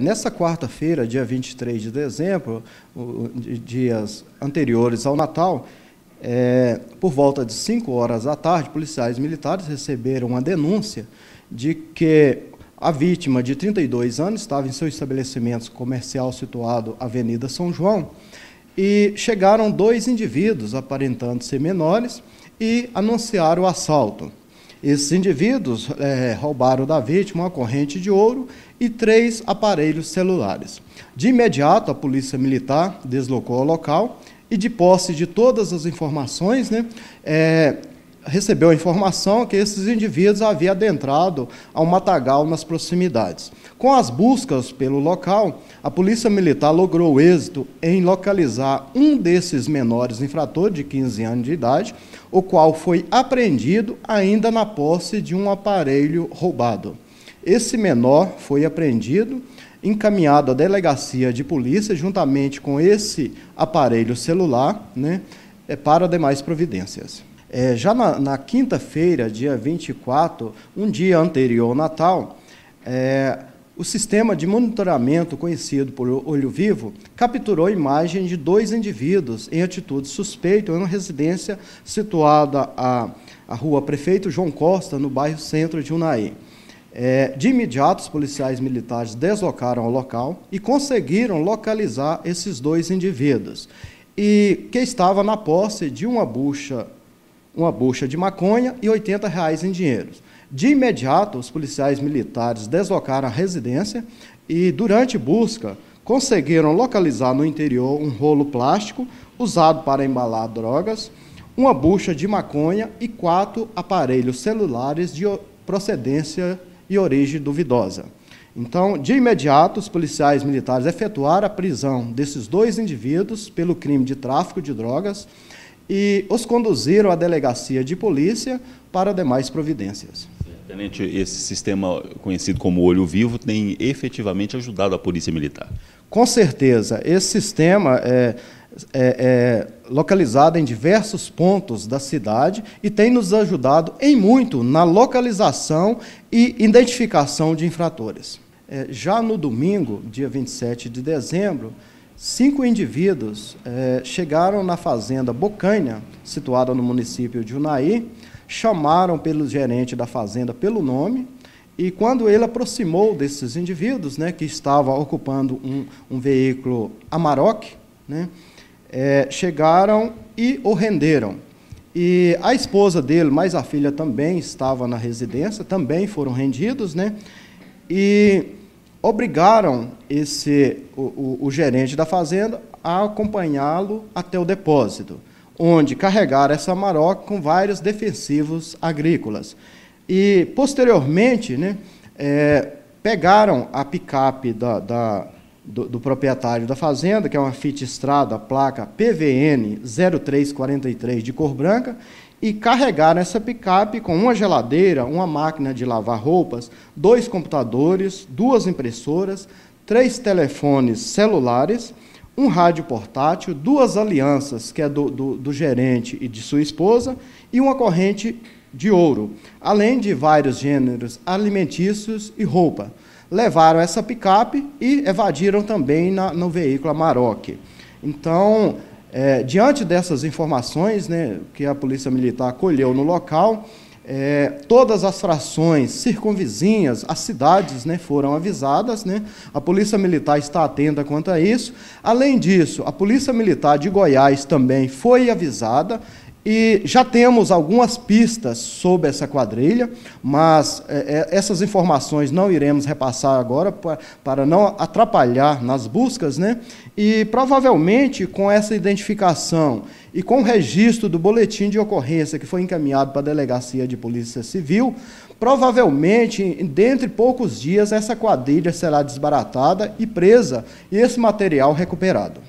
Nessa quarta-feira, dia 23 de dezembro, dias anteriores ao Natal, é, por volta de 5 horas da tarde, policiais militares receberam uma denúncia de que a vítima, de 32 anos, estava em seu estabelecimento comercial situado Avenida São João, e chegaram dois indivíduos aparentando ser menores e anunciaram o assalto. Esses indivíduos é, roubaram da vítima uma corrente de ouro e três aparelhos celulares. De imediato, a polícia militar deslocou o local e, de posse de todas as informações, né, é, recebeu a informação que esses indivíduos haviam adentrado ao matagal nas proximidades. Com as buscas pelo local, a Polícia Militar logrou êxito em localizar um desses menores infratores de 15 anos de idade, o qual foi apreendido ainda na posse de um aparelho roubado. Esse menor foi apreendido encaminhado à delegacia de polícia, juntamente com esse aparelho celular, né, é, para demais providências. É, já na, na quinta-feira, dia 24, um dia anterior ao Natal, é, o sistema de monitoramento conhecido por Olho Vivo capturou imagem de dois indivíduos em atitude suspeita em uma residência situada à, à rua Prefeito João Costa, no bairro centro de Unai. É, de imediato, os policiais militares deslocaram ao local e conseguiram localizar esses dois indivíduos, e que estava na posse de uma bucha uma bucha de maconha e 80 reais em dinheiro. De imediato, os policiais militares deslocaram a residência e, durante busca, conseguiram localizar no interior um rolo plástico usado para embalar drogas, uma bucha de maconha e quatro aparelhos celulares de procedência e origem duvidosa. Então, de imediato, os policiais militares efetuaram a prisão desses dois indivíduos pelo crime de tráfico de drogas e os conduziram à delegacia de polícia para demais providências. Tenente, esse sistema conhecido como Olho Vivo tem efetivamente ajudado a Polícia Militar? Com certeza. Esse sistema é, é, é localizado em diversos pontos da cidade e tem nos ajudado em muito na localização e identificação de infratores. É, já no domingo, dia 27 de dezembro, Cinco indivíduos eh, chegaram na fazenda Bocanha, situada no município de Unai, chamaram pelo gerente da fazenda pelo nome, e quando ele aproximou desses indivíduos, né, que estava ocupando um, um veículo Amarok, né, eh, chegaram e o renderam. E a esposa dele, mais a filha também estava na residência, também foram rendidos, né? E obrigaram esse, o, o, o gerente da fazenda a acompanhá-lo até o depósito, onde carregaram essa maroca com vários defensivos agrícolas. E, posteriormente, né, é, pegaram a picape da, da do, do, proprietário da fazenda, que é uma Fit Estrada, placa PVN 0343 de cor branca, e carregaram essa picape com uma geladeira, uma máquina de lavar roupas, dois computadores, duas impressoras, três telefones celulares, um rádio portátil, duas alianças, que é do, do, do gerente e de sua esposa, e uma corrente de ouro, além de vários gêneros alimentícios e roupa. Levaram essa picape e evadiram também na, no veículo Maroc. Então, é, diante dessas informações né, que a Polícia Militar colheu no local, é, todas as frações circunvizinhas, as cidades né, foram avisadas, né? a Polícia Militar está atenta quanto a isso. Além disso, a Polícia Militar de Goiás também foi avisada e já temos algumas pistas sobre essa quadrilha, mas é, é essas informações não iremos repassar agora para, para não atrapalhar nas buscas, né? E provavelmente com essa identificação e com o registro do boletim de ocorrência que foi encaminhado para a Delegacia de Polícia Civil, provavelmente, dentre poucos dias, essa quadrilha será desbaratada e presa e esse material recuperado.